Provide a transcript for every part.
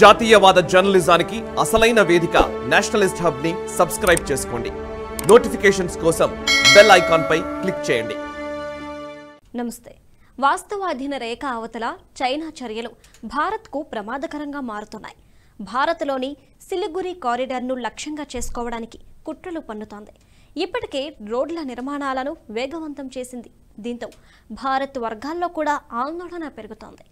జాతీయవాద జర్నలిజానికి అసలైన వేదిక నేషనలిస్ట్ హబ్ ని సబ్స్క్రైబ్ చేసుకోండి నోటిఫికేషన్స్ కోసం బెల్ ఐకాన్ పై క్లిక్ చేయండి నమస్తే వాస్తవాధీన రేఖ అవతల చైనా చర్యలు భారత్కు ప్రమాదకరంగా మారుతున్నాయి భారత్లోని సిలిగురి కారిడార్ను లక్ష్యంగా చేసుకోవడానికి కుట్రలు పన్నుతోంది ఇప్పటికే రోడ్ల నిర్మాణాలను వేగవంతం చేసింది దీంతో భారత్ వర్గాల్లో కూడా ఆందోళన పెరుగుతోంది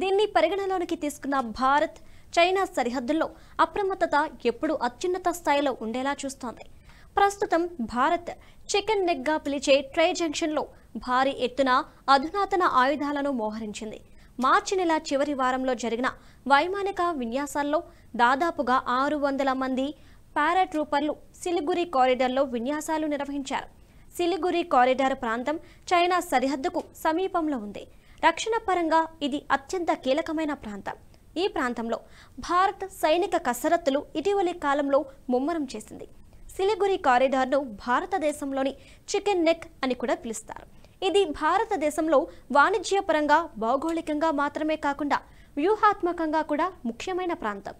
దీన్ని పరిగణలోనికి తీసుకున్న భారత్ చైనా సరిహద్దుల్లో అప్రమత్తత ఎప్పుడూ అత్యున్నత స్థాయిలో ఉండేలా చూస్తోంది ప్రస్తుతం భారత్ చికెన్ నెగ్గా పిలిచే ట్రై జంక్షన్లో భారీ ఎత్తున అధునాతన ఆయుధాలను మోహరించింది మార్చి నెల చివరి వారంలో జరిగిన వైమానిక విన్యాసాల్లో దాదాపుగా ఆరు వందల మంది పారాట్రూపర్లు సిలిగురి కారిడార్లో విన్యాసాలు నిర్వహించారు సిలిగురి కారిడార్ ప్రాంతం చైనా సరిహద్దుకు సమీపంలో ఉంది రక్షణ పరంగా ఇది అత్యంత కీలకమైన ప్రాంతం ఈ ప్రాంతంలో భారత్ సైనిక కసరత్తులు ఇటీవలి కాలంలో ముమ్మరం చేసింది సిలిగురి కారిడార్ను భారతదేశంలోని చికెన్ నెక్ అని కూడా పిలుస్తారు ఇది భారతదేశంలో వాణిజ్యపరంగా భౌగోళికంగా మాత్రమే కాకుండా వ్యూహాత్మకంగా కూడా ముఖ్యమైన ప్రాంతం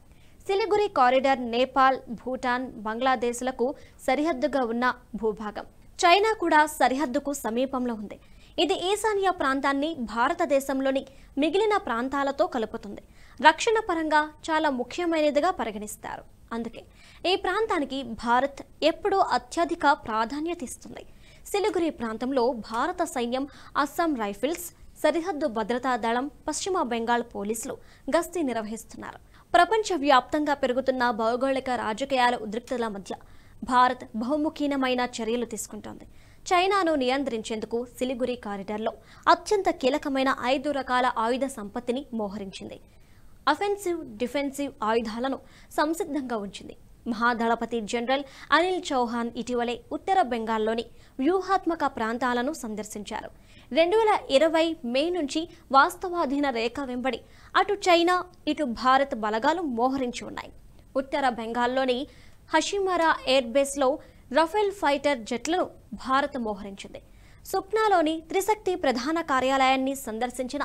సిలిగురి కారిడార్ నేపాల్ భూటాన్ బంగ్లాదేశ్లకు సరిహద్దుగా ఉన్న భూభాగం చైనా కూడా సరిహద్దుకు సమీపంలో ఉంది ఇది ఈశాన్య ప్రాంతాన్ని భారతదేశంలోని మిగిలిన ప్రాంతాలతో కలుపుతుంది రక్షణ పరంగా చాలా ముఖ్యమైనదిగా పరిగణిస్తారు అందుకే ఈ ప్రాంతానికి భారత్ ఎప్పుడూ అత్యధిక ప్రాధాన్యత ఇస్తుంది సిలిగురి ప్రాంతంలో భారత సైన్యం అస్సాం రైఫిల్స్ సరిహద్దు భద్రతా దళం పశ్చిమ బెంగాల్ పోలీసులు గస్తీ నిర్వహిస్తున్నారు ప్రపంచవ్యాప్తంగా పెరుగుతున్న భౌగోళిక రాజకీయాల ఉద్రిక్తల మధ్య భారత్ బహుముఖీనమైన చర్యలు తీసుకుంటోంది చైనాను నియంత్రించేందుకు సిలిగురి కారిడార్లో అత్యంత కీలకమైన ఐదు రకాల ఆయుధ సంపత్తిని మోహరించింది అఫెన్సివ్ డిఫెన్సివ్ ఆయుధాలను సంసిద్ధంగా ఉంచింది మహాదళపతి జనరల్ అనిల్ చౌహాన్ ఇటీవలే ఉత్తర బెంగాల్లోని వ్యూహాత్మక ప్రాంతాలను సందర్శించారు రెండు వేల ఇరవై మే నుంచి వాస్తవాధీన రేఖ వెంబడి అటు చైనా ఇటు భారత్ బలగాలు మోహరించి ఉన్నాయి ఉత్తర బెంగాల్లోని హషిమరా ఎయిర్బేస్లో రఫేల్ ఫైటర్ జెట్లను భారత్ మోహరించింది సుప్నాలోని త్రిశక్తి ప్రధాన కార్యాలయాన్ని సందర్శించిన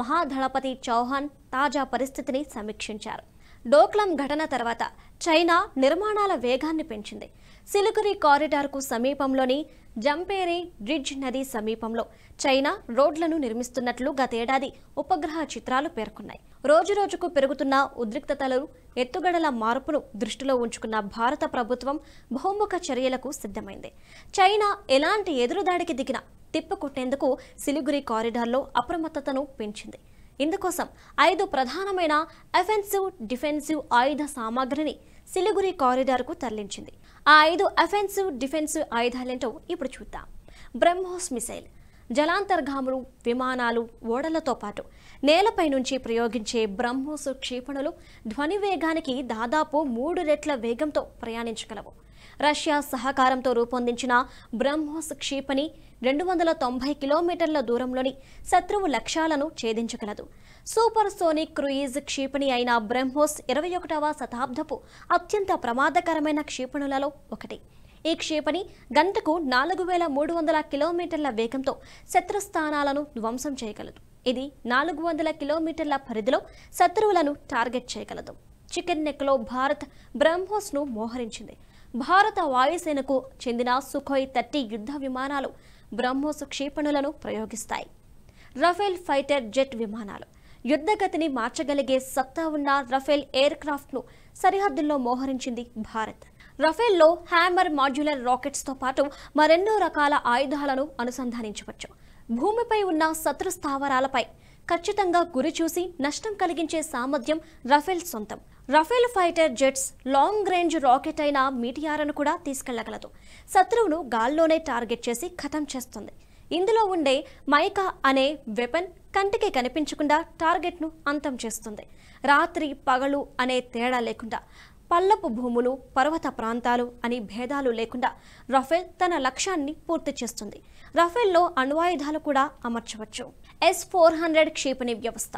మహాధళపతి చౌహాన్ తాజా పరిస్థితిని సమీక్షించారు డోక్లం ఘటన తర్వాత చైనా నిర్మాణాల వేగాన్ని పెంచింది సిలిగురి కారిడార్కు సమీపంలోని జంపేరి బ్రిడ్జ్ నది సమీపంలో చైనా రోడ్లను నిర్మిస్తున్నట్లు గతేడాది ఉపగ్రహ చిత్రాలు పేర్కొన్నాయి రోజురోజుకు పెరుగుతున్న ఉద్రిక్తతలు ఎత్తుగడల మార్పును దృష్టిలో ఉంచుకున్న భారత ప్రభుత్వం బహుముఖ చర్యలకు సిద్ధమైంది చైనా ఎలాంటి ఎదురుదాడికి దిగినా తిప్పకొట్టేందుకు సిలిగురి కారిడార్లో అప్రమత్తతను పెంచింది ఇందుకోసం ఐదు ప్రధానమైన ఎఫెన్సివ్ డిఫెన్సివ్ ఆయుధ సామాగ్రిని సిలిగురి కారిడార్కు తరలించింది ఆ ఐదు ఎఫెన్సివ్ డిఫెన్సివ్ ఆయుధాలేంటో ఇప్పుడు చూద్దాం బ్రహ్మోస్ మిసైల్ జలాంతర్గాములు విమానాలు ఓడలతో పాటు నేలపై నుంచి ప్రయోగించే బ్రహ్మోస్ క్షిపణులు ధ్వని వేగానికి దాదాపు మూడు రెట్ల వేగంతో ప్రయాణించగలవు రష్యా సహకారంతో రూపొందించిన బ్రహ్మోస్ క్షిపణి రెండు వందల తొంభై కిలోమీటర్ల దూరంలోని శత్రువు లక్ష్యాలను ఛేదించగలదు సూపర్ సోనిక్ క్రూయిజ్ క్షిపణి అయిన బ్రహ్మోస్ ఇరవై ఒకటవ శతాబ్దపు అత్యంత ప్రమాదకరమైన క్షిపణులలో ఒకటి ఈ క్షిపణి గంటకు నాలుగు వేల మూడు వందల కిలోమీటర్ల వేగంతో శత్రుస్థానాలను ధ్వంసం చేయగలదు ఇది నాలుగు వందల కిలోమీటర్ల పరిధిలో శత్రువులను టార్గెట్ చేయగలదు చికెన్ నెక్లో భారత్ బ్రహ్మోస్ను మోహరించింది భారత వాయుసేనకు చెందిన సుఖోయ్ థర్టీ యుద్ధ విమానాలు బ్రహ్మోస్ క్షిపణులను ప్రయోగిస్తాయి రఫేల్ ఫైటర్ జెట్ విమానాలు యుద్ధగతిని మార్చగలిగే సత్తా ఉన్న రఫేల్ ఎయిర్ ను సరిహద్దుల్లో మోహరించింది భారత్ రఫేల్లో హ్యామర్ మాడ్యులర్ రాకెట్స్తో పాటు మరెన్నో రకాల ఆయుధాలను అనుసంధానించవచ్చు భూమిపై ఉన్న శత్రు స్థావరాలపై ఖచ్చితంగా గురి చూసి నష్టం కలిగించే సామర్థ్యం రఫేల్ సొంతం Rafale fighter jets long range rocket అయిన మీటియారను కూడా తీసుకెళ్లగలదు శత్రువును గాల్లోనే టార్గెట్ చేసి ఖతం చేస్తుంది ఇందులో ఉండే మైకా అనే వెపన్ కంటికి కనిపించకుండా టార్గెట్ను అంతం చేస్తుంది రాత్రి పగలు అనే తేడా లేకుండా పల్లపు భూములు పర్వత ప్రాంతాలు అని భేదాలు లేకుండా రఫేల్ తన లక్ష్యాన్ని పూర్తి చేస్తుంది రఫేల్లో అణ్వాయుధాలు కూడా అమర్చవచ్చు ఎస్ ఫోర్ హండ్రెడ్ క్షిపణి వ్యవస్థ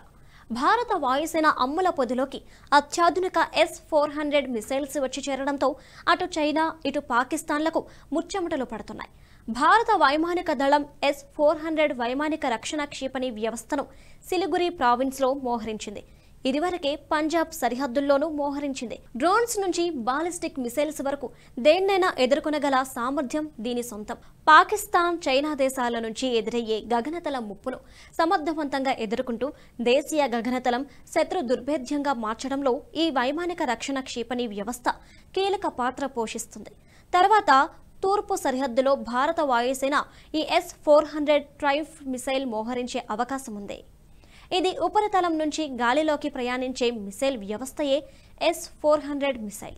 భారత వాయుసేన అమ్ముల పొదిలోకి అత్యాధునిక ఎస్ ఫోర్ హండ్రెడ్ మిసైల్స్ వచ్చి చేరడంతో అటు చైనా ఇటు పాకిస్తాన్లకు ముచ్చెమటలు పడుతున్నాయి భారత వైమానిక దళం ఎస్ ఫోర్ హండ్రెడ్ వైమానిక రక్షణ క్షిపణి వ్యవస్థను సిలిగురి ప్రావిన్స్లో మోహరించింది ఇదివరకే పంజాబ్ సరిహద్దుల్లోనూ మోహరించింది డ్రోన్స్ నుంచి బాలిస్టిక్ మిసైల్స్ వరకు దేన్నైనా ఎదుర్కొనగల సామర్థ్యం దీని సొంతం పాకిస్తాన్ చైనా దేశాల నుంచి ఎదురయ్యే గగనతల ముప్పును సమర్థవంతంగా ఎదుర్కొంటూ దేశీయ గగనతలం శత్రు దుర్భేద్యంగా మార్చడంలో ఈ వైమానిక రక్షణ క్షిపణి వ్యవస్థ కీలక పాత్ర పోషిస్తుంది తర్వాత తూర్పు సరిహద్దులో భారత వాయుసేన ఈ S four hundred Triumf missile మోహరించే అవకాశం ఉంది ఇది ఉపరితలం నుంచి గాలిలోకి ప్రయాణించే మిసైల్ వ్యవస్థయే ఎస్ ఫోర్ హండ్రెడ్ మిసైల్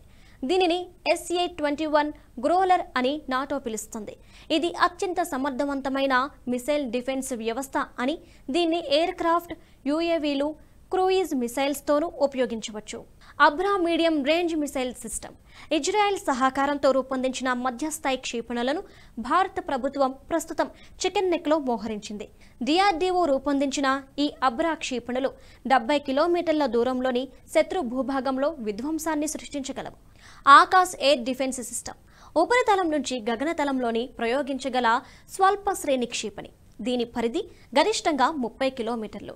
దీనిని ఎస్ఏ ట్వంటీ వన్ గ్రోలర్ అని నాటో పిలుస్తుంది ఇది అత్యంత సమర్థవంతమైన మిసైల్ డిఫెన్స్ వ్యవస్థ అని దీన్ని ఎయిర్ క్రాఫ్ట్ యుఏవీలు క్రూయిజ్ మిసైల్స్తోనూ ఉపయోగించవచ్చు Abhra medium range missile system Israel సహకారంతో రూపొందించిన మధ్యస్థాయి క్షిపణులను భారత ప్రభుత్వం ప్రస్తుతం చికెన్ నెక్లో మోహరించింది డిఆర్డీఓ రూపొందించిన ఈ అబ్రా క్షిపణులు డెబ్బై కిలోమీటర్ల దూరంలోని శత్రు భూభాగంలో విధ్వంసాన్ని సృష్టించగలవు ఆకాశ్ ఎయిర్ డిఫెన్స్ సిస్టమ్ ఉపరితలం నుంచి గగనతలంలోని ప్రయోగించగల స్వల్ప శ్రేణి క్షిపణి దీని పరిధి గరిష్టంగా ముప్పై కిలోమీటర్లు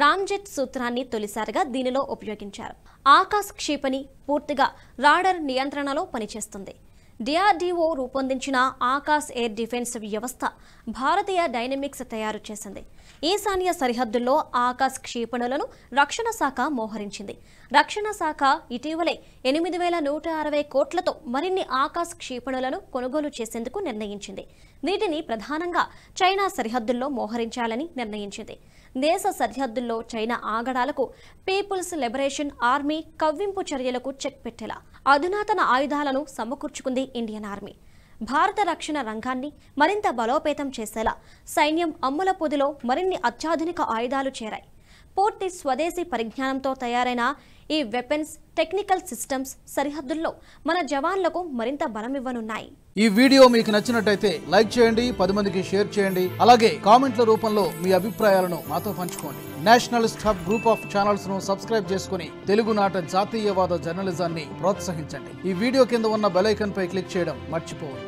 రామ్జెట్ సూత్రాన్ని తొలిసారిగా దీనిలో ఉపయోగించారు ఆకాశ్ క్షిపణి పూర్తిగా రాడర్ నియంత్రణలో పనిచేస్తుంది డిఆర్డీఓ రూపొందించిన ఆకాశ్ ఎయిర్ డిఫెన్స్ వ్యవస్థ భారతీయ డైనమిక్స్ తయారు చేసింది ఈశాన్య సరిహద్దుల్లో ఆకాశ్ క్షిపణులను రక్షణ శాఖ మోహరించింది రక్షణ శాఖ ఇటీవలే ఎనిమిది వేల నూట అరవై కోట్లతో మరిన్ని ఆకాశ్ క్షిపణులను కొనుగోలు చేసేందుకు నిర్ణయించింది వీటిని ప్రధానంగా చైనా సరిహద్దుల్లో మోహరించాలని నిర్ణయించింది దేశ సరిహద్దుల్లో చైనా ఆగడాలకు పీపుల్స్ లిబరేషన్ ఆర్మీ కవ్వింపు చర్యలకు చెక్ పెట్టేలా అధునాతన ఆయుధాలను సమకూర్చుకుంది ఇండియన్ ఆర్మీ భారత రక్షణ రంగాన్ని మరింత బలోపేతం చేసేలా సైన్యం అమ్ముల పొదిలో మరిన్ని అత్యాధునిక ఆయుధాలు చేరాయి పూర్తి స్వదేశీ పరిజ్ఞానంతో తయారైన ఈ వెపన్స్ టెక్నికల్ సిస్టమ్స్ సరిహద్దుల్లో మన జవాన్లకు మరింత బలం ఇవ్వనున్నాయి ఈ వీడియో మీకు నచ్చినట్టయితే లైక్ చేయండి పది మందికి షేర్ చేయండి అలాగే కామెంట్ల రూపంలో మీ అభిప్రాయాలను మాతో పంచుకోండి national staff group of channels ను సబ్స్క్రైబ్ చేసుకుని తెలుగునాట జాతీయవాద జర్నలిజాన్ని ప్రోత్సహించండి ఈ వీడియో కింద ఉన్న బెలైకన్ పై క్లిక్ చేయడం మర్చిపోవద్దు